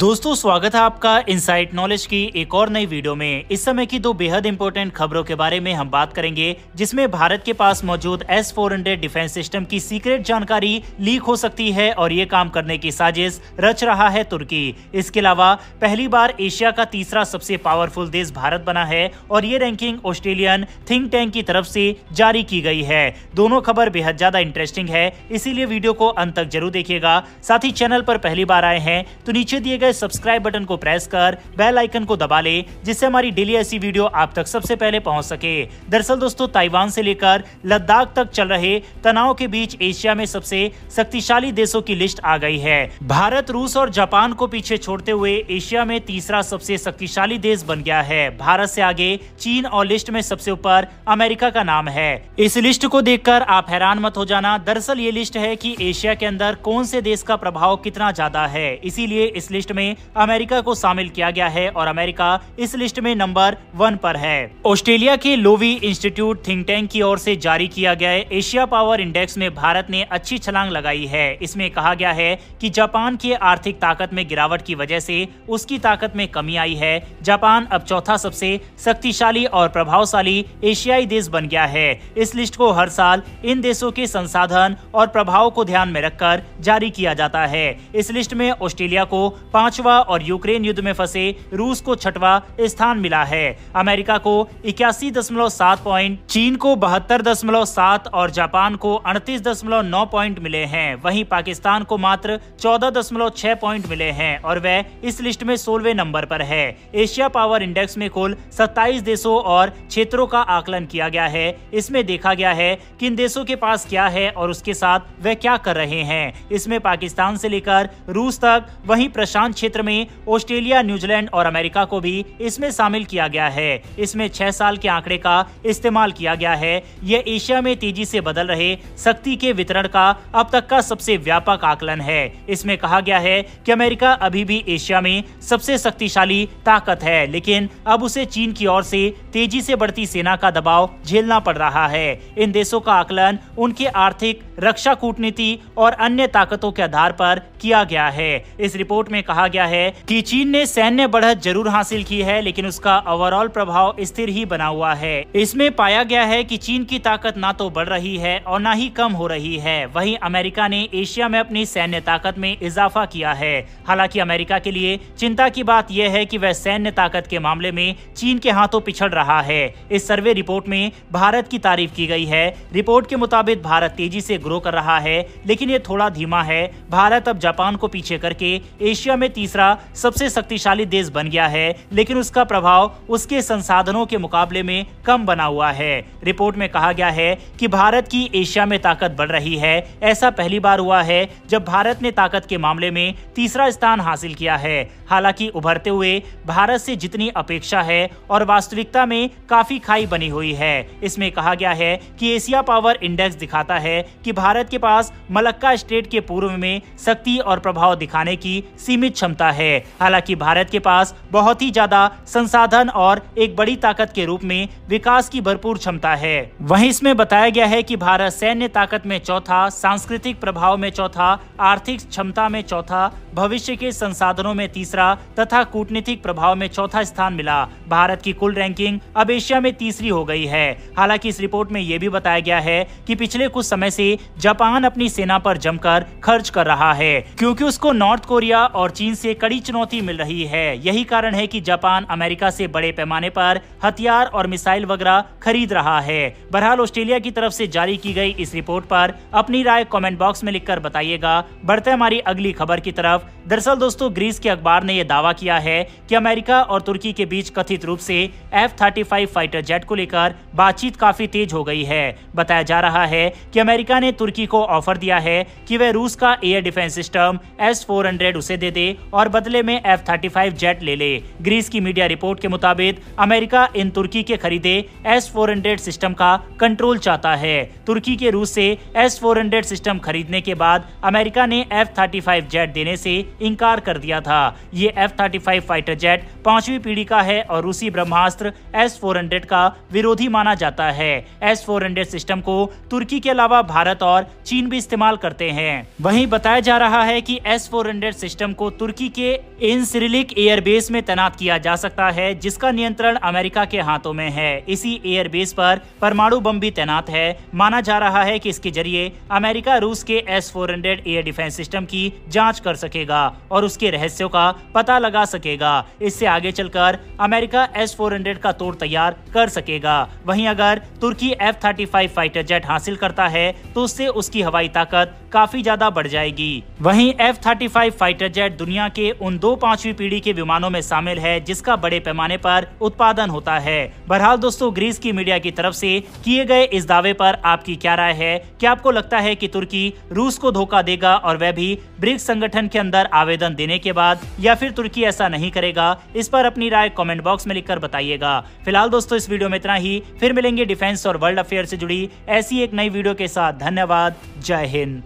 दोस्तों स्वागत है आपका इनसाइट नॉलेज की एक और नई वीडियो में इस समय की दो बेहद इंपोर्टेंट खबरों के बारे में हम बात करेंगे जिसमें भारत के पास मौजूद S four hundred defence system की सीक्रेट जानकारी लीक हो सकती है और ये काम करने की साजिश रच रहा है तुर्की इसके अलावा पहली बार एशिया का तीसरा सबसे पावरफुल देश भारत बना है और ये रैंकिंग ऑस्ट्रेलियन थिंक टैंक की तरफ से जारी की गई है दोनों खबर बेहद ज्यादा इंटरेस्टिंग है इसीलिए वीडियो को अंत तक जरूर देखिएगा साथ ही चैनल पर पहली बार आए हैं तो नीचे दिए गए है सब्सक्राइब बटन को प्रेस कर बेल आइकन को दबा ले जिससे हमारी डेली ऐसी वीडियो आप तक सबसे पहले पहुंच सके दरअसल दोस्तों ताइवान से लेकर लद्दाख तक चल रहे तनाव के बीच एशिया में सबसे शक्तिशाली देशों की लिस्ट आ गई है भारत रूस और जापान को पीछे छोड़ते हुए एशिया में तीसरा सबसे शक्तिशाली देश बन गया है भारत ऐसी आगे चीन और लिस्ट में सबसे ऊपर अमेरिका का नाम है इस लिस्ट को देख आप हैरान मत हो जाना दरअसल ये लिस्ट है की एशिया के अंदर कौन से देश का प्रभाव कितना ज्यादा है इसीलिए इस लिस्ट में में अमेरिका को शामिल किया गया है और अमेरिका इस लिस्ट में नंबर वन पर है ऑस्ट्रेलिया के लोवी इंस्टीट्यूट थिंक टैंक की ओर से जारी किया गया एशिया पावर इंडेक्स में भारत ने अच्छी छलांग लगाई है इसमें कहा गया है कि जापान की आर्थिक ताकत में गिरावट की वजह से उसकी ताकत में कमी आई है जापान अब चौथा सबसे शक्तिशाली और प्रभावशाली एशियाई देश बन गया है इस लिस्ट को हर साल इन देशों के संसाधन और प्रभाव को ध्यान में रखकर जारी किया जाता है इस लिस्ट में ऑस्ट्रेलिया को पांच पांचवा और यूक्रेन युद्ध में फंसे रूस को छठवा स्थान मिला है अमेरिका को इक्यासी दशमलव सात पॉइंट चीन को बहत्तर दशमलव सात और जापान को अड़तीस दशमलव नौ पॉइंट मिले हैं वहीं पाकिस्तान को मात्र चौदह दशमलव छह पॉइंट मिले हैं और वह इस लिस्ट में सोलवे नंबर पर है एशिया पावर इंडेक्स में कुल सत्ताईस देशों और क्षेत्रों का आकलन किया गया है इसमें देखा गया है कि इन देशों के पास क्या है और उसके साथ वह क्या कर रहे हैं इसमें पाकिस्तान से लेकर रूस तक वहीं प्रशांत क्षेत्र में ऑस्ट्रेलिया न्यूजीलैंड और अमेरिका को भी इसमें शामिल किया गया है इसमें छह साल के आंकड़े का इस्तेमाल किया गया है यह एशिया में तेजी से बदल रहे शक्ति के वितरण का अब तक का सबसे व्यापक आकलन है इसमें कहा गया है की अमेरिका अभी भी एशिया में सबसे शक्तिशाली ताकत है लेकिन अब उसे चीन की ओर से तेजी से बढ़ती सेना का दबाव झेलना पड़ रहा है इन देशों का आकलन उनके आर्थिक रक्षा कूटनीति और अन्य ताकतों के आधार पर किया गया है इस रिपोर्ट में कहा कहा गया है कि चीन ने सैन्य बढ़त जरूर हासिल की है लेकिन उसका ओवरऑल प्रभाव स्थिर ही बना हुआ है इसमें पाया गया है कि चीन की ताकत ना तो बढ़ रही है और ना ही कम हो रही है वहीं अमेरिका ने एशिया में अपनी सैन्य ताकत में इजाफा किया है हालांकि अमेरिका के लिए चिंता की बात यह है की वह सैन्य ताकत के मामले में चीन के हाथों पिछड़ रहा है इस सर्वे रिपोर्ट में भारत की तारीफ की गई है रिपोर्ट के मुताबिक भारत तेजी से ग्रो कर रहा है लेकिन ये थोड़ा धीमा है भारत अब जापान को पीछे करके एशिया में में तीसरा सबसे शक्तिशाली देश बन गया है लेकिन उसका प्रभाव उसके संसाधनों के मुकाबले में कम बना हुआ है रिपोर्ट में कहा गया है कि भारत की एशिया में ताकत बढ़ रही है ऐसा पहली बार हुआ है जब भारत ने ताकत के मामले में तीसरा स्थान हासिल किया है हालांकि उभरते हुए भारत से जितनी अपेक्षा है और वास्तविकता में काफी खाई बनी हुई है इसमें कहा गया है कि एशिया पावर इंडेक्स दिखाता है कि भारत के पास मलक्का स्टेट के पूर्व में शक्ति और प्रभाव दिखाने की सीमित क्षमता है हालांकि भारत के पास बहुत ही ज्यादा संसाधन और एक बड़ी ताकत के रूप में विकास की भरपूर क्षमता है वहीं इसमें बताया गया है कि भारत सैन्य ताकत में चौथा सांस्कृतिक प्रभाव में चौथा आर्थिक क्षमता में चौथा भविष्य के संसाधनों में तीसरा तथा कूटनीतिक प्रभाव में चौथा स्थान मिला भारत की कुल रैंकिंग अब एशिया में तीसरी हो गई है हालांकि इस रिपोर्ट में यह भी बताया गया है कि पिछले कुछ समय से जापान अपनी सेना पर जमकर खर्च कर रहा है क्योंकि उसको नॉर्थ कोरिया और चीन चीन से कड़ी चुनौती मिल रही है यही कारण है कि जापान अमेरिका से बड़े पैमाने पर हथियार और मिसाइल वगैरह खरीद रहा है बहरहाल ऑस्ट्रेलिया की तरफ से जारी की गई इस रिपोर्ट पर अपनी राय कमेंट बॉक्स में लिखकर बताइएगा बढ़ते हमारी अगली खबर की तरफ दरअसल दोस्तों ग्रीस के अखबार ने यह दावा किया है कि अमेरिका और तुर्की के बीच कथित रूप ऐसी एफ थर्टी फाइटर जेट को लेकर बातचीत काफी तेज हो गयी है बताया जा रहा है की अमेरिका ने तुर्की को ऑफर दिया है की वह रूस का एयर डिफेंस सिस्टम एस 400 उसे दे दे और बदले में एफ थर्टी फाइव जेट ले ले ग्रीस की मीडिया रिपोर्ट के मुताबिक अमेरिका इन तुर्की के खरीदे एस फोर हंड्रेड सिस्टम का कंट्रोल चाहता है तुर्की के रूस से एस फोर हंड्रेड सिस्टम खरीदने के बाद अमेरिका ने एफ थर्टी फाइव जेट देने से इनकार कर दिया था ये F thirty five fighter jet पांचवी पीढ़ी का है और रूसी ब्रह्मास्त्र एस फोर हंड्रेड का विरोधी माना जाता है एस फोर हंड्रेड सिस्टम को तुर्की के अलावा भारत और चीन भी इस्तेमाल करते हैं वहीं बताया जा रहा है कि एस फोर हंड्रेड सिस्टम को तुर्की तुर्की के इंसरिलिक एयरबेस में तैनात किया जा सकता है जिसका नियंत्रण अमेरिका के हाथों में है इसी एयरबेस पर परमाणु बम भी तैनात है माना जा रहा है कि इसके जरिए अमेरिका रूस के S four hundred air defence system की जांच कर सकेगा और उसके रहस्यों का पता लगा सकेगा इससे आगे चलकर अमेरिका एस फोर हंड्रेड का तोड़ तैयार कर सकेगा वही अगर तुर्की F thirty five fighter jet हासिल करता है तो उससे उसकी हवाई ताकत काफी ज्यादा बढ़ जाएगी वही F thirty five fighter jet दुनिया दुनिया के उन दो पांचवी पीढ़ी के विमानों में शामिल है जिसका बड़े पैमाने पर उत्पादन होता है बहरहाल दोस्तों ग्रीस की मीडिया की तरफ से किए गए इस दावे पर आपकी क्या राय है क्या आपको लगता है कि तुर्की रूस को धोखा देगा और वह भी ब्रिक्स संगठन के अंदर आवेदन देने के बाद या फिर तुर्की ऐसा नहीं करेगा इस पर अपनी राय कॉमेंट बॉक्स में लिखकर बताइएगा फिलहाल दोस्तों इस वीडियो में इतना ही फिर मिलेंगे डिफेंस और वर्ल्ड अफेयर से जुड़ी ऐसी एक नई वीडियो के साथ धन्यवाद जय हिंद